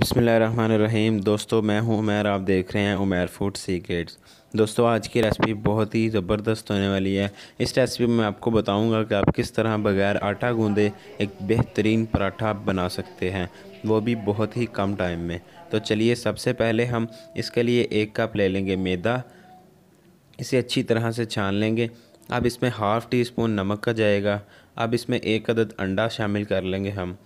बसमीम दोस्तों मैं हूं उमेर आप देख रहे हैं उमेर फूड सीक्रेट्स दोस्तों आज की रेसिपी बहुत ही ज़बरदस्त होने वाली है इस रेसिपी में मैं आपको बताऊंगा कि आप किस तरह बगैर आटा गूंदे एक बेहतरीन पराठा आप बना सकते हैं वो भी बहुत ही कम टाइम में तो चलिए सबसे पहले हम इसके लिए एक कप ले लेंगे मैदा इसे अच्छी तरह से छान लेंगे अब इसमें हाफ़ टी स्पून नमक का जाएगा अब इसमें एक अदद अंडा शामिल कर लेंगे हम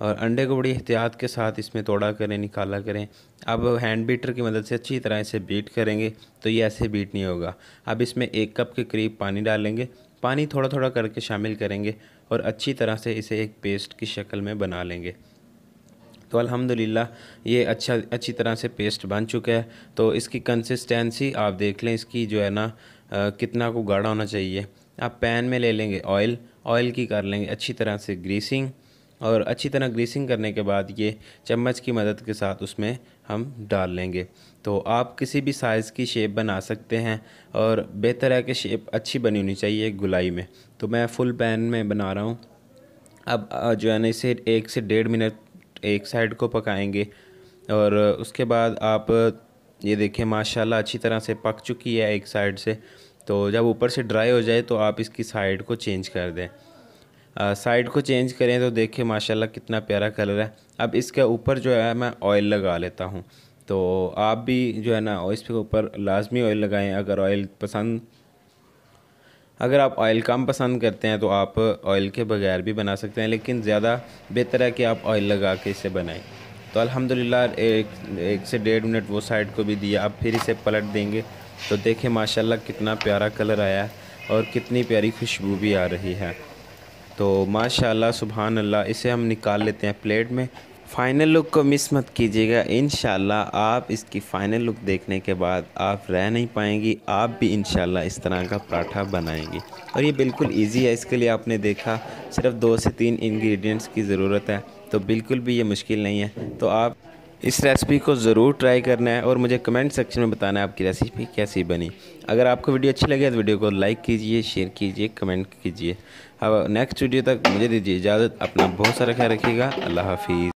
और अंडे को बड़ी एहतियात के साथ इसमें तोड़ा करें निकाला करें अब हैंड बीटर की मदद से अच्छी तरह इसे बीट करेंगे तो ये ऐसे बीट नहीं होगा अब इसमें एक कप के करीब पानी डालेंगे पानी थोड़ा थोड़ा करके शामिल करेंगे और अच्छी तरह से इसे एक पेस्ट की शक्ल में बना लेंगे तो अल्हम्दुलिल्लाह ये अच्छा अच्छी तरह से पेस्ट बन चुका है तो इसकी कंसिस्टेंसी आप देख लें इसकी जो है ना आ, कितना को गाढ़ा होना चाहिए आप पैन में ले लेंगे ऑयल ऑयल की कर लेंगे अच्छी तरह से ग्रीसिंग और अच्छी तरह ग्रीसिंग करने के बाद ये चम्मच की मदद के साथ उसमें हम डाल लेंगे तो आप किसी भी साइज़ की शेप बना सकते हैं और बेहतर है कि शेप अच्छी बनी होनी चाहिए गुलाई में तो मैं फुल पैन में बना रहा हूँ अब जो है ना इसे एक से डेढ़ मिनट एक साइड को पकाएंगे और उसके बाद आप ये देखें माशाल्लाह अच्छी तरह से पक चुकी है एक साइड से तो जब ऊपर से ड्राई हो जाए तो आप इसकी साइड को चेंज कर दें साइड को चेंज करें तो देखें माशाल्लाह कितना प्यारा कलर है अब इसके ऊपर जो है मैं ऑयल लगा लेता हूँ तो आप भी जो है ना इसके ऊपर लाजमी ऑयल लगाएं अगर ऑयल पसंद अगर आप ऑयल कम पसंद करते हैं तो आप ऑयल के बगैर भी बना सकते हैं लेकिन ज़्यादा बेहतर है कि आप ऑयल लगा के इसे बनाएं तो अल्हम्दुलिल्लाह एक एक से डेढ़ मिनट वो साइड को भी दिया अब फिर इसे पलट देंगे तो देखें माशाल्लाह कितना प्यारा कलर आया है और कितनी प्यारी खुशबू भी आ रही है तो माशाल्लाह सुबहान अल्लाह इसे हम निकाल लेते हैं प्लेट में फ़ाइनल लुक को मिस मत कीजिएगा इन आप इसकी फ़ाइनल लुक देखने के बाद आप रह नहीं पाएंगी आप भी इन इस तरह का पराठा बनाएंगी और ये बिल्कुल इजी है इसके लिए आपने देखा सिर्फ दो से तीन इंग्रेडिएंट्स की ज़रूरत है तो बिल्कुल भी ये मुश्किल नहीं है तो आप इस रेसिपी को ज़रूर ट्राई करना है और मुझे कमेंट सेक्शन में बताना है आपकी रेसिपी कैसी बनी अगर आपको वीडियो अच्छी लगे तो वीडियो को लाइक कीजिए शेयर कीजिए कमेंट कीजिए अब नेक्स्ट वीडियो तक मुझे दीजिए इजाज़त अपना बहुत सारा ख्याल रखिएगा अल्लाह हाफिज़